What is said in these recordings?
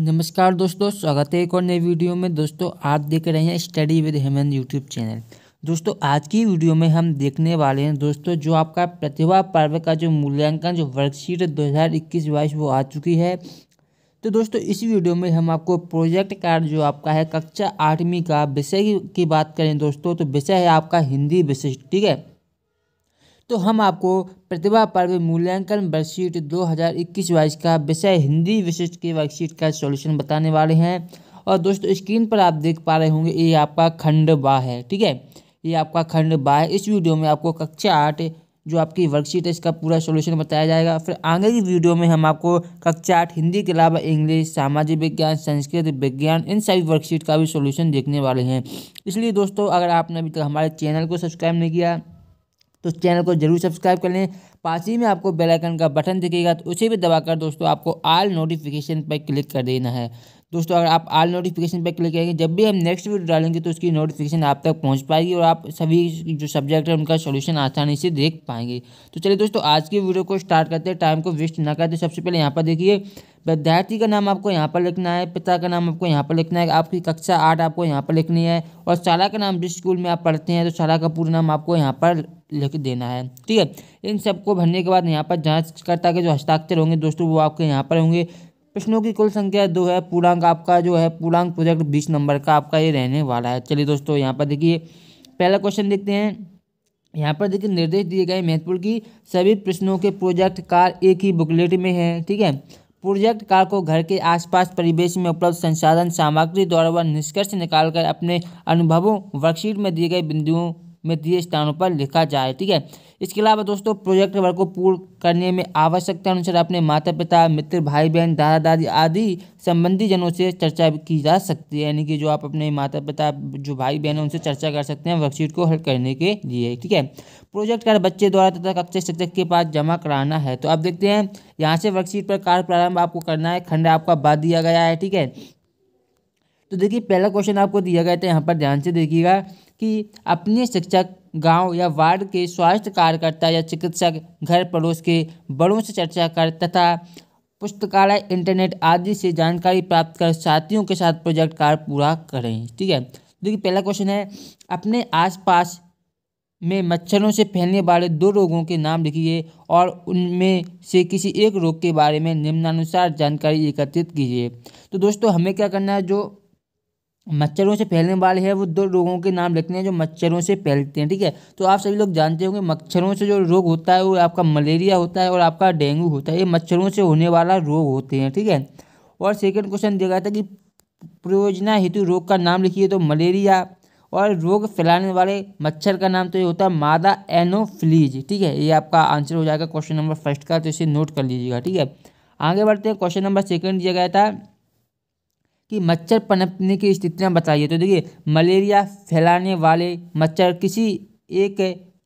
नमस्कार दोस्तों स्वागत है एक और नई वीडियो में दोस्तों आप देख रहे हैं study with Heman YouTube channel दोस्तों आज की वीडियो में हम देखने वाले हैं दोस्तों जो आपका प्रतिभा पर्व का जो मूल्यांकन जो वर्कशीट 2021 हज़ार वो आ चुकी है तो दोस्तों इस वीडियो में हम आपको प्रोजेक्ट कार्ड जो आपका है कक्षा आठवीं का विषय की बात करें दोस्तों तो विषय है आपका हिंदी विषय ठीक है तो हम आपको प्रतिभा पर्व मूल्यांकन वर्कशीट 2021 बाईस का विषय हिंदी विशिष्ट के वर्कशीट का सॉल्यूशन बताने वाले हैं और दोस्तों स्क्रीन पर आप देख पा रहे होंगे ये आपका खंड बा है ठीक है ये आपका खंड बा है इस वीडियो में आपको कक्षा आठ जो आपकी वर्कशीट है इसका पूरा सोल्यूशन बताया जाएगा फिर आगे की वीडियो में हम आपको कक्षा आठ हिंदी के अलावा इंग्लिश सामाजिक विज्ञान संस्कृत विज्ञान इन सभी वर्कशीट का भी सोल्यूशन देखने वाले हैं इसलिए दोस्तों अगर आपने अभी तक हमारे चैनल को सब्सक्राइब नहीं किया तो चैनल को जरूर सब्सक्राइब कर लें पास ही में आपको बेल आइकन का बटन दिखेगा तो उसे भी दबाकर दोस्तों आपको आल नोटिफिकेशन पर क्लिक कर देना है दोस्तों अगर आप आल नोटिफिकेशन पर क्लिक करेंगे जब भी हम नेक्स्ट वीडियो डालेंगे तो उसकी नोटिफिकेशन आप तक पहुंच पाएगी और आप सभी जो सब्जेक्ट है उनका सॉल्यूशन आसानी से देख पाएंगे तो चलिए दोस्तों आज की वीडियो को स्टार्ट करते हैं टाइम को वेस्ट ना करते सबसे पहले यहाँ पर देखिए विद्यार्थी का नाम आपको यहाँ पर लिखना है पिता का नाम आपको यहाँ पर लिखना है आपकी कक्षा आठ आपको यहाँ पर लिखनी है और शाला का नाम जिस स्कूल में आप पढ़ते हैं तो शाला का पूरा नाम आपको यहाँ पर लिख देना है ठीक है इन सबको भरने के बाद यहाँ पर जाँच करता के जो हस्ताक्षर होंगे दोस्तों वो आपके यहाँ पर होंगे प्रश्नों की कुल संख्या दो है पूर्णांक आपका जो है पूर्णांक प्रोजेक्ट बीस नंबर का आपका ये रहने वाला है चलिए दोस्तों यहाँ पर देखिए पहला क्वेश्चन देखते हैं यहाँ पर देखिए निर्देश दिए गए महत्वपूर्ण की सभी प्रश्नों के प्रोजेक्ट कार एक ही बुकलेट में है ठीक है प्रोजेक्ट कार को घर के आसपास परिवेश में उपलब्ध संसाधन सामग्री द्वारा व निष्कर्ष निकालकर अपने अनुभवों वर्कशीट में दिए गए बिंदुओं में दिए स्थानों पर लिखा जाए ठीक है इसके अलावा दोस्तों प्रोजेक्ट वर्क को पूर्ण करने में आवश्यकता अनुसार अपने माता पिता मित्र भाई बहन दादा दादी आदि संबंधी जनों से चर्चा की जा सकती है यानी कि जो आप अपने माता पिता जो भाई बहन हैं उनसे चर्चा कर सकते हैं वर्कशीट को हल करने के लिए ठीक है प्रोजेक्ट कार्य बच्चे द्वारा तथा कक्षा शिक्षक के पास जमा कराना है तो आप देखते हैं यहाँ से वर्कशीट पर कार्य प्रारंभ आपको करना है खंड आपका बाद दिया गया है ठीक है तो देखिए पहला क्वेश्चन आपको दिया गया था यहाँ पर ध्यान से देखिएगा कि अपने शिक्षक गांव या वार्ड के स्वास्थ्य कार्यकर्ता या चिकित्सक घर पड़ोस के बड़ों से चर्चा कर तथा पुस्तकालय इंटरनेट आदि से जानकारी प्राप्त कर साथियों के साथ प्रोजेक्ट कार्य पूरा करें ठीक है देखिए पहला क्वेश्चन है अपने आसपास में मच्छरों से फैलने वाले दो रोगों के नाम लिखिए और उनमें से किसी एक रोग के बारे में निम्नानुसार जानकारी एकत्रित कीजिए तो दोस्तों हमें क्या करना है जो मच्छरों से फैलने वाले हैं वो दो रोगों के नाम लिखने हैं जो मच्छरों से फैलते हैं ठीक है तो आप सभी लोग जानते होंगे मच्छरों से जो रोग होता है वो आपका मलेरिया होता है और आपका डेंगू होता है ये मच्छरों से होने वाला रोग होते हैं ठीक है और सेकेंड क्वेश्चन दिया गया था कि प्रयोजना हेतु रोग का नाम लिखिए तो मलेरिया और रोग फैलाने वाले मच्छर का नाम तो ये होता है मादा एनोफ्लीज ठीक है ये आपका आंसर हो जाएगा क्वेश्चन नंबर फर्स्ट का तो इसे नोट कर लीजिएगा ठीक है आगे बढ़ते हैं क्वेश्चन नंबर सेकेंड दिया गया था कि मच्छर पनपने की स्थितियाँ बताइए तो देखिए मलेरिया फैलाने वाले मच्छर किसी एक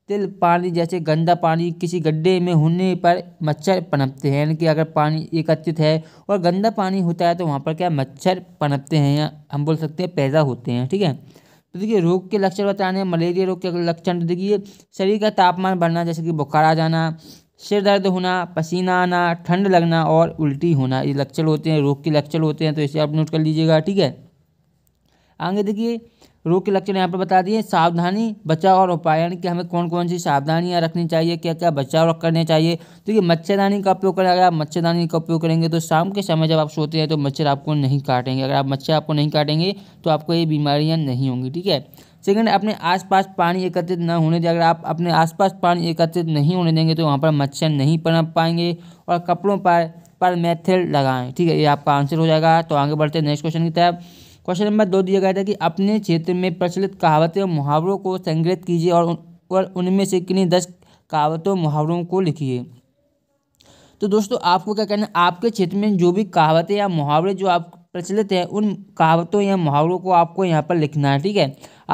तिल पानी जैसे गंदा पानी किसी गड्ढे में होने पर मच्छर पनपते हैं यानी कि अगर पानी एकत्रित है और गंदा पानी होता है तो वहाँ पर क्या मच्छर पनपते हैं या हम बोल सकते हैं पैदा होते हैं ठीक है तो देखिए रोग के लक्षण बताने मलेरिया रोग के लक्षण तो देखिए शरीर का तापमान बढ़ना जैसे कि बुखार आ जाना सिर दर्द होना पसीना आना ठंड लगना और उल्टी होना ये लक्षण होते हैं रोग के लक्षण होते हैं तो इसे आप नोट कर लीजिएगा ठीक है आगे देखिए रोग के लक्षण यहाँ पर बता दिए सावधानी बचाव और उपाय यानी कि हमें कौन कौन सी सावधानियाँ रखनी चाहिए क्या क्या बचाव करने चाहिए तो ये मच्छरदानी का उपयोग करें अगर आप मच्छरदानी का उपयोग करेंगे तो शाम के समय जब आप सोते हैं तो मच्छर आपको नहीं काटेंगे अगर आप मच्छर आपको नहीं काटेंगे तो आपको ये बीमारियाँ नहीं होंगी ठीक है सेकंड अपने आसपास पानी एकत्रित न होने दें अगर आप अपने आसपास पानी एकत्रित नहीं होने देंगे तो वहाँ पर मच्छर नहीं पनप पाएंगे और कपड़ों पर पर मैथिल लगाएं ठीक है ये आपका आंसर हो जाएगा तो आगे बढ़ते हैं नेक्स्ट क्वेश्चन की तरफ क्वेश्चन नंबर दो दिया गया था कि अपने क्षेत्र में प्रचलित कहावतें और मुहावरों को संग्रहित कीजिए और और उनमें से किन्हीं दस कहावतों मुहावरों को लिखिए तो दोस्तों आपको क्या कहना है आपके क्षेत्र में जो भी कहावतें या मुहावरे जो आप प्रचलित है उन कहावतों या मुहावरों को आपको यहाँ पर लिखना है ठीक है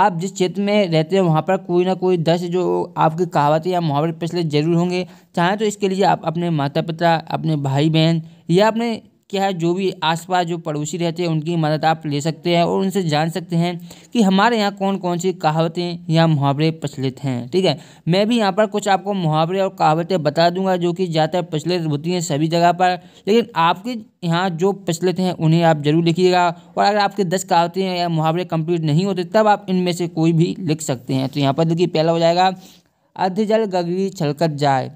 आप जिस क्षेत्र में रहते हैं वहाँ पर कोई ना कोई दस जो आपकी कहावतें या मुहावरे प्रचलित जरूर होंगे चाहें तो इसके लिए आप अपने माता पिता अपने भाई बहन या अपने क्या है जो भी आसपास जो पड़ोसी रहते हैं उनकी मदद आप ले सकते हैं और उनसे जान सकते हैं कि हमारे यहाँ कौन कौन सी कहावतें या मुहावरे प्रचलित हैं ठीक है मैं भी यहाँ पर कुछ आपको मुहावरे और कहावतें बता दूंगा जो कि ज़्यादातर प्रचलित होती हैं सभी जगह पर लेकिन आपके यहाँ जो प्रचलित हैं उन्हें आप जरूर लिखिएगा और अगर आपके दस कहावतें या मुहावरे कम्प्लीट नहीं होते तब आप इनमें से कोई भी लिख सकते हैं तो यहाँ पर देखिए पहला हो जाएगा अध जल गगरी छलकत जाए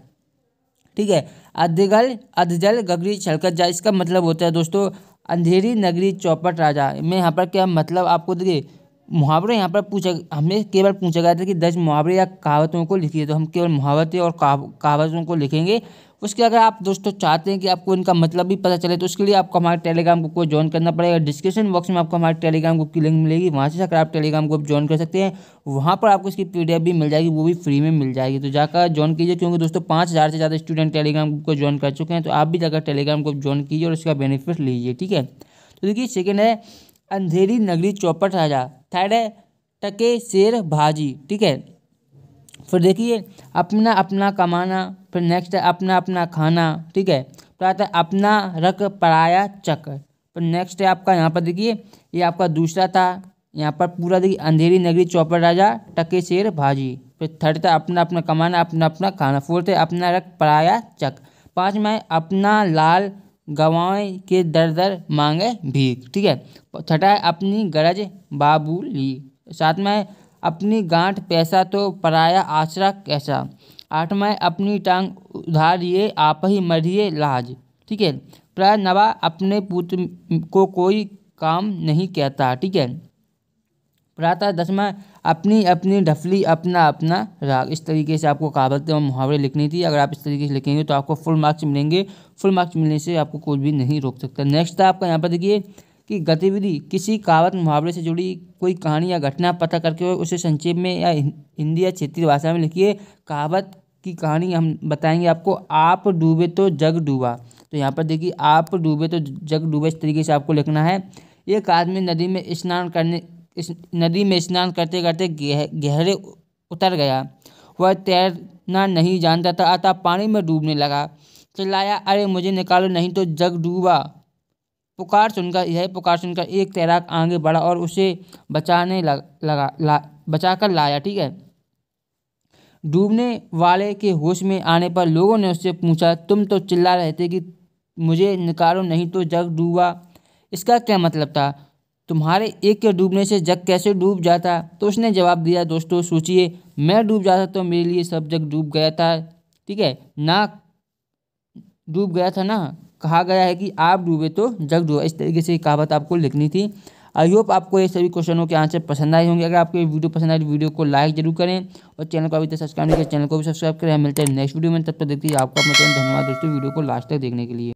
ठीक है अधगल अधजल गगरी छलकत जाए इसका मतलब होता है दोस्तों अंधेरी नगरी चौपट राजा में यहाँ पर क्या मतलब आपको देखिए मुहावरे यहाँ पर पूछा हमें केवल पूछा गया था कि दस मुहावरे या कहावतों को लिखिए तो हम केवल मुहावरे और कहावतों को लिखेंगे उसके अगर आप दोस्तों चाहते हैं कि आपको इनका मतलब भी पता चले तो उसके लिए आपको हमारे टेलीग्राम ग्रुप को ज्वाइन करना पड़ेगा डिस्क्रिप्शन बॉक्स में आपको हमारे टेलीग्राम ग्रुप की लिंक मिलेगी वहाँ से जाकर आप टेलीग्राम ग्रुप ज्वाइन कर सकते हैं वहाँ पर आपको इसकी पी भी मिल जाएगी वो भी फ्री में मिल जाएगी तो जाकर ज्वाइन कीजिए क्योंकि दोस्तों पाँच हज़ार से ज़्यादा स्टूडेंट टेलीग्राम ग्रुप को ज्वाइन कर चुके हैं तो आप भी जाकर टेलीग्राम ग्रुप ज्वाइन कीजिए और उसका बेनिफिट लीजिए ठीक है तो देखिए सेकेंड है अंधेरी नगरी चौपट राजा थर्ड है टके शेर भाजी ठीक है फिर देखिए अपना अपना कमाना फिर नेक्स्ट है अपना अपना खाना ठीक है तो आता है अपना रख पराया चक फिर नेक्स्ट है आपका यहाँ पर देखिए ये आपका दूसरा था यहाँ पर पूरा देखिए अंधेरी नगरी चौपड़ राजा टके शेर भाजी फिर थर्ड था अपना अपना कमाना अपना अपना खाना फोर्थ है अपना रख पराया चक पाँच में अपना लाल गवाएं के दर दर मांगे भीख ठीक है छठा है अपनी गरज बाबूली सातवा में अपनी गांठ पैसा तो पराया आचरा कैसा आठ मैं अपनी टांग उधारिए आप ही मरिए लाज ठीक है प्राय नवा अपने पुत्र को कोई काम नहीं कहता ठीक है प्रातः दसवा अपनी अपनी ढफली अपना अपना राग इस तरीके से आपको काबलते और मुहावरे लिखनी थी अगर आप इस तरीके से लिखेंगे तो आपको फुल मार्क्स मिलेंगे फुल मार्क्स मिलने से आपको कुछ भी नहीं रोक सकता नेक्स्ट था आपका यहाँ पर देखिए की गतिविधि किसी कहावत मुहावरे से जुड़ी कोई कहानी या घटना पता करके उसे संक्षेप में या हिंदी या क्षेत्रीय भाषा में लिखिए कहावत की कहानी हम बताएंगे आपको आप डूबे तो जग डूबा तो यहाँ पर देखिए आप डूबे तो जग डूबे इस तरीके से आपको लिखना है एक आदमी नदी में स्नान करने इस नदी में स्नान करते करते गह, गहरे उतर गया वह तैरना नहीं जानता था अतः पानी में डूबने लगा चिल्लाया अरे मुझे निकालो नहीं तो जग डूबा पुकार सुनकर यह पुकार सुनकर एक तैराक आगे बढ़ा और उसे बचाने लगा ला बचा कर लाया ठीक है डूबने वाले के होश में आने पर लोगों ने उससे पूछा तुम तो चिल्ला रहे थे कि मुझे निकालो नहीं तो जग डूबा इसका क्या मतलब था तुम्हारे एक के डूबने से जग कैसे डूब जाता तो उसने जवाब दिया दोस्तों सोचिए मैं डूब जाता तो मेरे लिए सब जग डूब गया था ठीक है ना डूब गया था ना कहा गया है कि आप डूबे तो जग डूबे इस तरीके से कहावत आपको लिखनी थी आई होप आपको ये सभी क्वेश्चनों के आंसर पसंद आए होंगे अगर आपको ये वीडियो पसंद आए तो वीडियो को लाइक जरूर करें और चैनल को अभी तक सब्सक्राइब नहीं करें चैनल को भी सब्सक्राइब करें मिलते हैं नेक्स्ट वीडियो में तब तक देखिए हैं आपका धन्यवाद दोस्तों वीडियो को लास्ट तक देखने के लिए